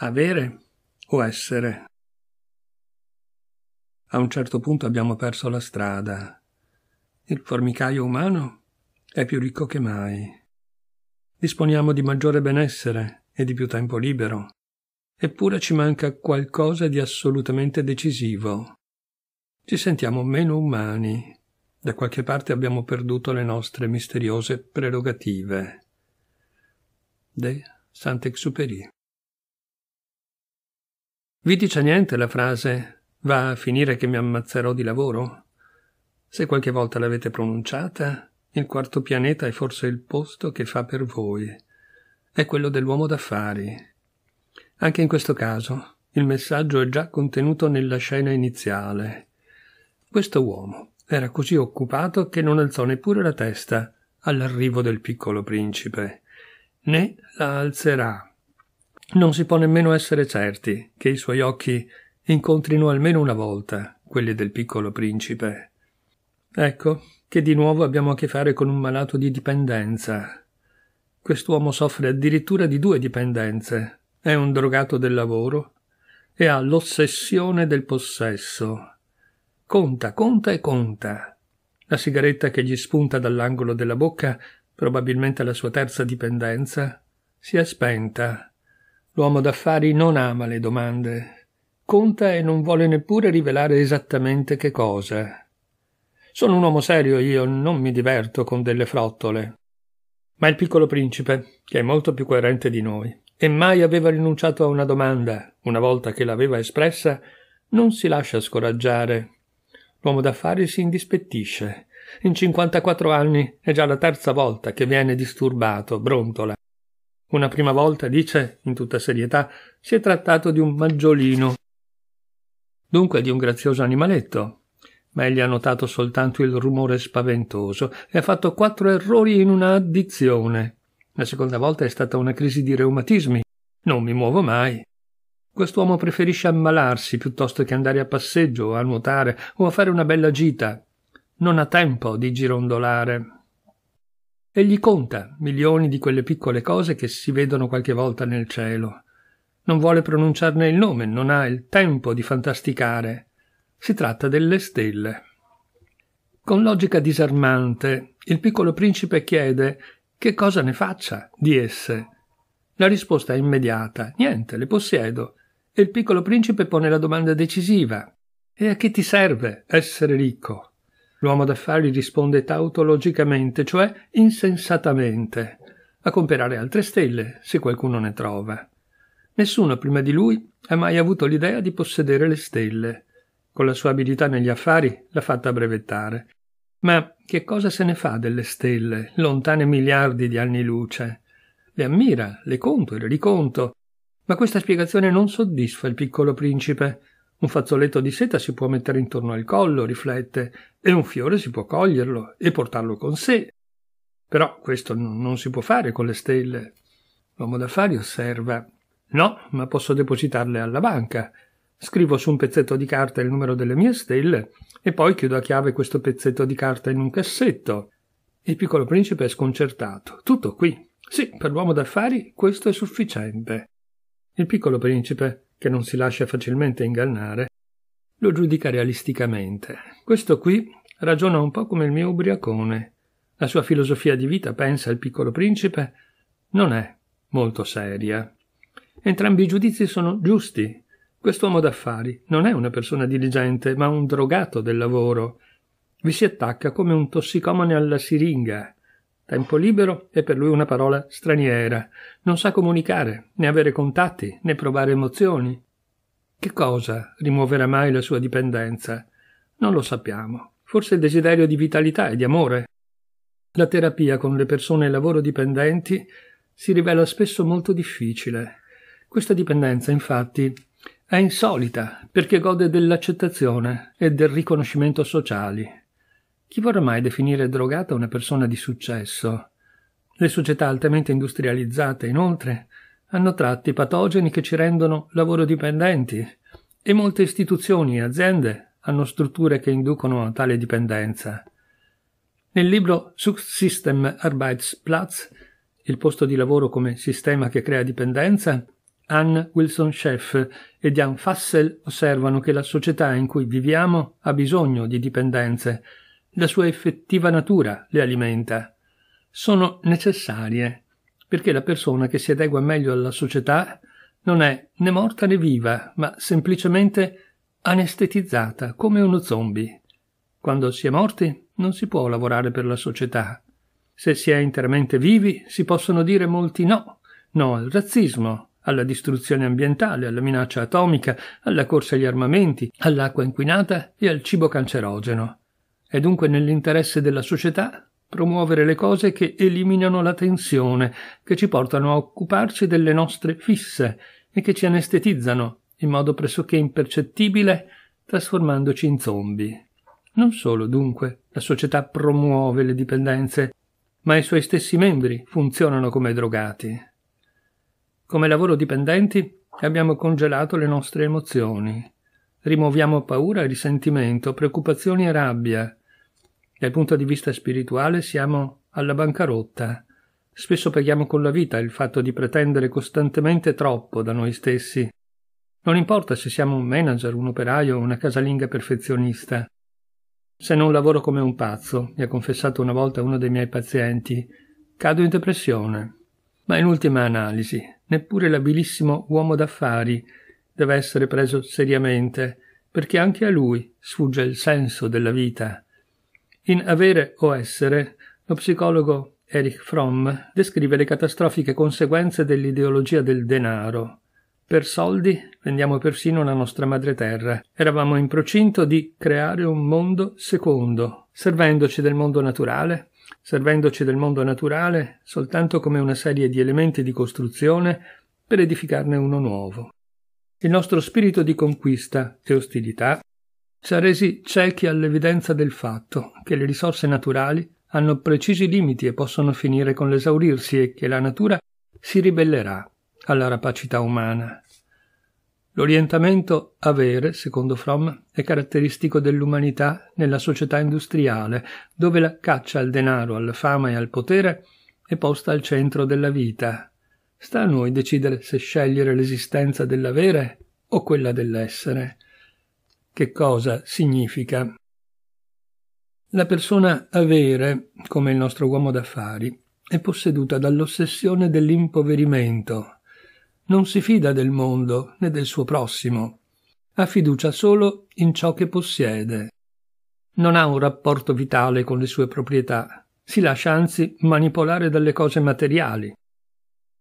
Avere o essere? A un certo punto abbiamo perso la strada. Il formicaio umano è più ricco che mai. Disponiamo di maggiore benessere e di più tempo libero. Eppure ci manca qualcosa di assolutamente decisivo. Ci sentiamo meno umani. Da qualche parte abbiamo perduto le nostre misteriose prerogative. De Saint-Exupéry vi dice niente la frase va a finire che mi ammazzerò di lavoro? Se qualche volta l'avete pronunciata, il quarto pianeta è forse il posto che fa per voi. È quello dell'uomo d'affari. Anche in questo caso, il messaggio è già contenuto nella scena iniziale. Questo uomo era così occupato che non alzò neppure la testa all'arrivo del piccolo principe, né la alzerà non si può nemmeno essere certi che i suoi occhi incontrino almeno una volta quelli del piccolo principe. Ecco che di nuovo abbiamo a che fare con un malato di dipendenza. Quest'uomo soffre addirittura di due dipendenze. È un drogato del lavoro e ha l'ossessione del possesso. Conta, conta e conta. La sigaretta che gli spunta dall'angolo della bocca, probabilmente la sua terza dipendenza, si è spenta L'uomo d'affari non ama le domande, conta e non vuole neppure rivelare esattamente che cosa. Sono un uomo serio, io non mi diverto con delle frottole. Ma il piccolo principe, che è molto più coerente di noi, e mai aveva rinunciato a una domanda, una volta che l'aveva espressa, non si lascia scoraggiare. L'uomo d'affari si indispettisce. In 54 anni è già la terza volta che viene disturbato, brontola. Una prima volta, dice, in tutta serietà, si è trattato di un maggiolino, dunque di un grazioso animaletto. Ma egli ha notato soltanto il rumore spaventoso e ha fatto quattro errori in una addizione. La seconda volta è stata una crisi di reumatismi. Non mi muovo mai. Quest'uomo preferisce ammalarsi piuttosto che andare a passeggio o a nuotare o a fare una bella gita. Non ha tempo di girondolare. Egli conta milioni di quelle piccole cose che si vedono qualche volta nel cielo. Non vuole pronunciarne il nome, non ha il tempo di fantasticare. Si tratta delle stelle. Con logica disarmante, il piccolo principe chiede che cosa ne faccia di esse. La risposta è immediata: niente, le possiedo. E il piccolo principe pone la domanda decisiva: e a che ti serve essere ricco? L'uomo d'affari risponde tautologicamente, cioè insensatamente, a comprare altre stelle, se qualcuno ne trova. Nessuno prima di lui ha mai avuto l'idea di possedere le stelle. Con la sua abilità negli affari l'ha fatta brevettare. Ma che cosa se ne fa delle stelle, lontane miliardi di anni luce? Le ammira, le conto e le riconto. Ma questa spiegazione non soddisfa il piccolo principe, un fazzoletto di seta si può mettere intorno al collo, riflette, e un fiore si può coglierlo e portarlo con sé. Però questo n- non si può fare con le stelle. L'uomo d'affari osserva. No, ma posso depositarle alla banca. Scrivo su un pezzetto di carta il numero delle mie stelle e poi chiudo a chiave questo pezzetto di carta in un cassetto. Il piccolo principe è sconcertato. Tutto qui. Sì, per l'uomo d'affari questo è sufficiente. Il piccolo principe che non si lascia facilmente ingannare, lo giudica realisticamente. Questo qui ragiona un po' come il mio ubriacone. La sua filosofia di vita, pensa il piccolo principe, non è molto seria. Entrambi i giudizi sono giusti. Quest'uomo d'affari non è una persona diligente, ma un drogato del lavoro. Vi si attacca come un tossicomane alla siringa. Tempo libero è per lui una parola straniera. Non sa comunicare, né avere contatti, né provare emozioni. Che cosa rimuoverà mai la sua dipendenza? Non lo sappiamo. Forse il desiderio di vitalità e di amore. La terapia con le persone lavoro dipendenti si rivela spesso molto difficile. Questa dipendenza, infatti, è insolita perché gode dell'accettazione e del riconoscimento sociali, chi vorrà mai definire drogata una persona di successo? Le società altamente industrializzate, inoltre, hanno tratti patogeni che ci rendono lavorodipendenti e molte istituzioni e aziende hanno strutture che inducono a tale dipendenza. Nel libro Subsystem Arbeitsplatz, il posto di lavoro come sistema che crea dipendenza, Ann Wilson Sheff e Jan Fassel osservano che la società in cui viviamo ha bisogno di dipendenze la sua effettiva natura le alimenta. Sono necessarie, perché la persona che si adegua meglio alla società non è né morta né viva, ma semplicemente anestetizzata come uno zombie. Quando si è morti non si può lavorare per la società. Se si è interamente vivi si possono dire molti no, no al razzismo, alla distruzione ambientale, alla minaccia atomica, alla corsa agli armamenti, all'acqua inquinata e al cibo cancerogeno. È dunque nell'interesse della società promuovere le cose che eliminano la tensione, che ci portano a occuparci delle nostre fisse e che ci anestetizzano in modo pressoché impercettibile, trasformandoci in zombie. Non solo, dunque, la società promuove le dipendenze, ma i suoi stessi membri funzionano come drogati. Come lavoro dipendenti abbiamo congelato le nostre emozioni. Rimuoviamo paura e risentimento, preoccupazioni e rabbia, dal punto di vista spirituale siamo alla bancarotta. Spesso paghiamo con la vita il fatto di pretendere costantemente troppo da noi stessi. Non importa se siamo un manager, un operaio o una casalinga perfezionista. Se non lavoro come un pazzo, mi ha confessato una volta uno dei miei pazienti, cado in depressione. Ma in ultima analisi, neppure l'abilissimo uomo d'affari deve essere preso seriamente, perché anche a lui sfugge il senso della vita in Avere o essere, lo psicologo Erich Fromm descrive le catastrofiche conseguenze dell'ideologia del denaro. Per soldi vendiamo persino la nostra madre terra. Eravamo in procinto di creare un mondo secondo, servendoci del mondo naturale, servendoci del mondo naturale soltanto come una serie di elementi di costruzione per edificarne uno nuovo. Il nostro spirito di conquista e ostilità ci ha resi ciechi all'evidenza del fatto che le risorse naturali hanno precisi limiti e possono finire con l'esaurirsi e che la natura si ribellerà alla rapacità umana. L'orientamento avere, secondo Fromm, è caratteristico dell'umanità nella società industriale, dove la caccia al denaro, alla fama e al potere è posta al centro della vita. Sta a noi decidere se scegliere l'esistenza dell'avere o quella dell'essere che cosa significa. La persona avere, come il nostro uomo d'affari, è posseduta dall'ossessione dell'impoverimento. Non si fida del mondo né del suo prossimo. Ha fiducia solo in ciò che possiede. Non ha un rapporto vitale con le sue proprietà. Si lascia anzi manipolare dalle cose materiali.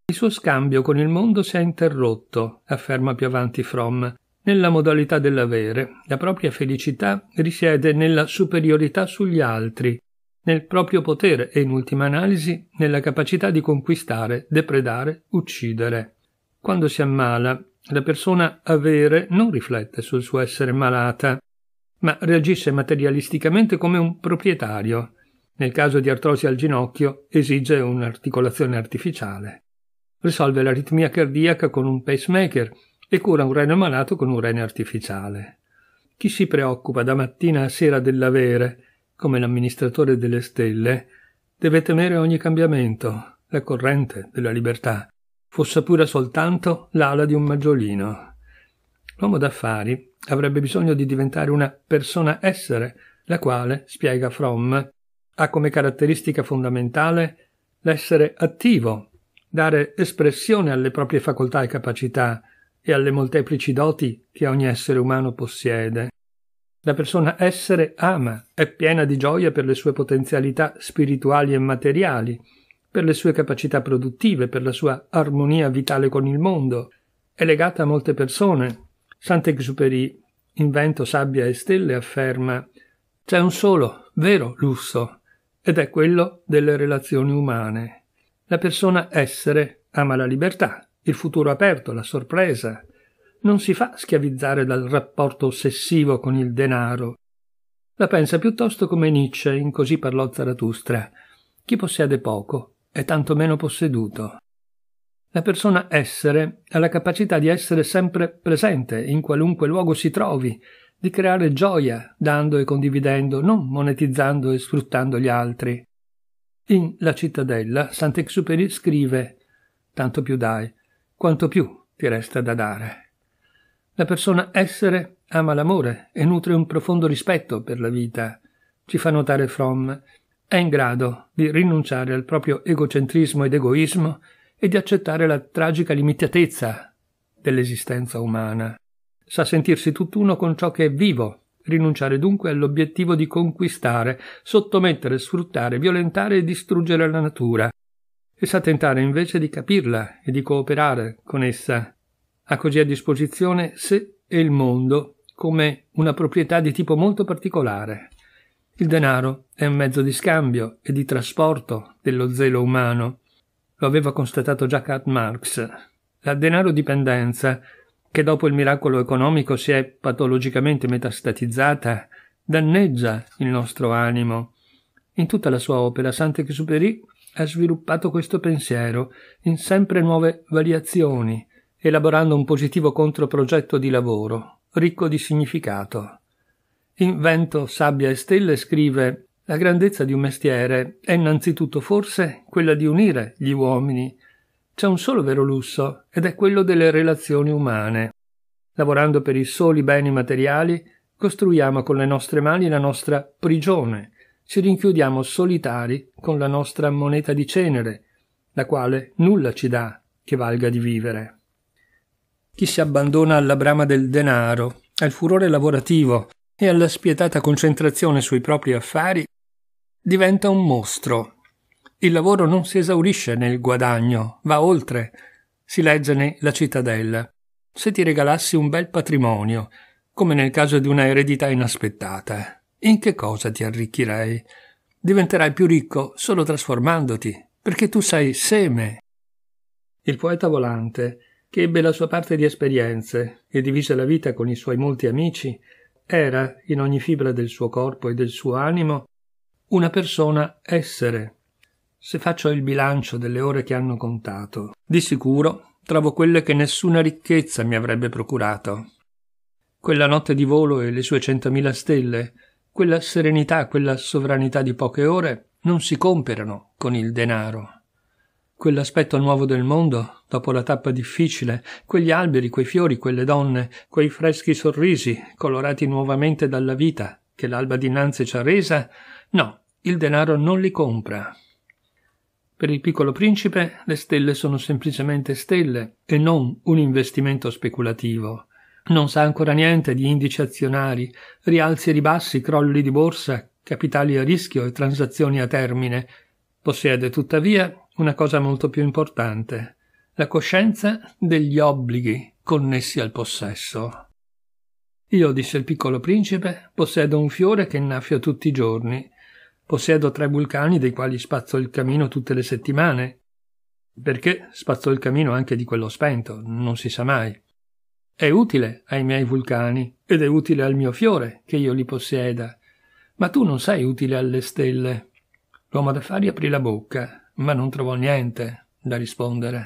Il suo scambio con il mondo si è interrotto, afferma più avanti Fromm, nella modalità dell'avere. La propria felicità risiede nella superiorità sugli altri, nel proprio potere e in ultima analisi nella capacità di conquistare, depredare, uccidere. Quando si ammala, la persona avere non riflette sul suo essere malata, ma reagisce materialisticamente come un proprietario. Nel caso di artrosi al ginocchio esige un'articolazione artificiale. Risolve l'aritmia cardiaca con un pacemaker, e cura un rene malato con un rene artificiale. Chi si preoccupa da mattina a sera dell'avere, come l'amministratore delle stelle, deve temere ogni cambiamento, la corrente della libertà, fosse pure soltanto l'ala di un maggiolino. L'uomo d'affari avrebbe bisogno di diventare una persona essere, la quale, spiega Fromm, ha come caratteristica fondamentale l'essere attivo, dare espressione alle proprie facoltà e capacità, e alle molteplici doti che ogni essere umano possiede. La persona essere ama, è piena di gioia per le sue potenzialità spirituali e materiali, per le sue capacità produttive, per la sua armonia vitale con il mondo. È legata a molte persone. Sant'Exupéry, in vento, sabbia e stelle, afferma c'è un solo, vero lusso, ed è quello delle relazioni umane. La persona essere ama la libertà, il futuro aperto, la sorpresa. Non si fa schiavizzare dal rapporto ossessivo con il denaro. La pensa piuttosto come Nietzsche in Così parlò Zaratustra. Chi possiede poco è tanto meno posseduto. La persona essere ha la capacità di essere sempre presente in qualunque luogo si trovi, di creare gioia dando e condividendo, non monetizzando e sfruttando gli altri. In La cittadella Sant'Exupéry scrive Tanto più dai, quanto più ti resta da dare. La persona essere ama l'amore e nutre un profondo rispetto per la vita, ci fa notare Fromm, è in grado di rinunciare al proprio egocentrismo ed egoismo e di accettare la tragica limitatezza dell'esistenza umana. Sa sentirsi tutt'uno con ciò che è vivo, rinunciare dunque all'obiettivo di conquistare, sottomettere, sfruttare, violentare e distruggere la natura, e sa tentare invece di capirla e di cooperare con essa. Ha così a disposizione sé e il mondo come una proprietà di tipo molto particolare. Il denaro è un mezzo di scambio e di trasporto dello zelo umano. Lo aveva constatato già Karl Marx. La denaro-dipendenza, che dopo il miracolo economico si è patologicamente metastatizzata, danneggia il nostro animo. In tutta la sua opera Sant'Exupéry ha sviluppato questo pensiero in sempre nuove variazioni, elaborando un positivo controprogetto di lavoro, ricco di significato. In Vento, Sabbia e Stelle scrive la grandezza di un mestiere è innanzitutto forse quella di unire gli uomini. C'è un solo vero lusso ed è quello delle relazioni umane. Lavorando per i soli beni materiali, costruiamo con le nostre mani la nostra prigione, ci rinchiudiamo solitari con la nostra moneta di cenere, la quale nulla ci dà che valga di vivere. Chi si abbandona alla brama del denaro, al furore lavorativo e alla spietata concentrazione sui propri affari, diventa un mostro. Il lavoro non si esaurisce nel guadagno, va oltre. Si legge ne La cittadella. Se ti regalassi un bel patrimonio, come nel caso di una eredità inaspettata, in che cosa ti arricchirai? Diventerai più ricco solo trasformandoti, perché tu sei seme. Il poeta volante, che ebbe la sua parte di esperienze e divise la vita con i suoi molti amici, era, in ogni fibra del suo corpo e del suo animo, una persona essere. Se faccio il bilancio delle ore che hanno contato, di sicuro trovo quelle che nessuna ricchezza mi avrebbe procurato. Quella notte di volo e le sue centomila stelle, quella serenità, quella sovranità di poche ore non si comperano con il denaro. Quell'aspetto nuovo del mondo, dopo la tappa difficile, quegli alberi, quei fiori, quelle donne, quei freschi sorrisi, colorati nuovamente dalla vita, che l'alba dinanzi ci ha resa, no, il denaro non li compra. Per il piccolo principe le stelle sono semplicemente stelle e non un investimento speculativo. Non sa ancora niente di indici azionari, rialzi e ribassi, crolli di borsa, capitali a rischio e transazioni a termine. Possiede tuttavia una cosa molto più importante, la coscienza degli obblighi connessi al possesso. Io, disse il piccolo principe, possiedo un fiore che innaffio tutti i giorni, Possiedo tre vulcani dei quali spazzo il camino tutte le settimane. Perché spazzo il camino anche di quello spento, non si sa mai. È utile ai miei vulcani ed è utile al mio fiore che io li possieda, ma tu non sei utile alle stelle. L'uomo d'affari aprì la bocca, ma non trovò niente da rispondere.